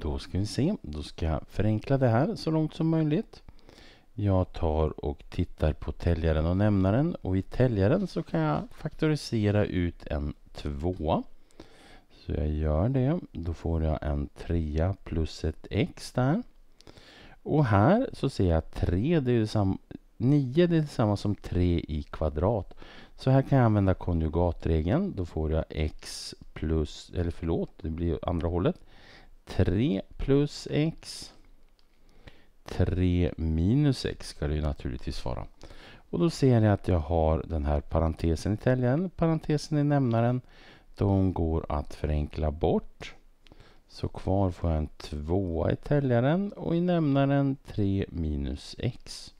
Då ska vi se. Då ska jag förenkla det här så långt som möjligt. Jag tar och tittar på täljaren och nämnaren och i täljaren så kan jag faktorisera ut en tvåa. Så jag gör det. Då får jag en trea plus ett x där. Och här så ser jag 3, det är samma, 9 det är detsamma som 3 i kvadrat. Så här kan jag använda konjugatregeln. Då får jag x plus, eller förlåt, det blir andra hållet. 3 plus x. 3 minus x ska det ju naturligtvis vara. Och då ser ni att jag har den här parentesen i täljaren, parentesen i nämnaren. De går att förenkla bort. Så kvar får jag en 2 i täljaren och i nämnaren 3 minus x.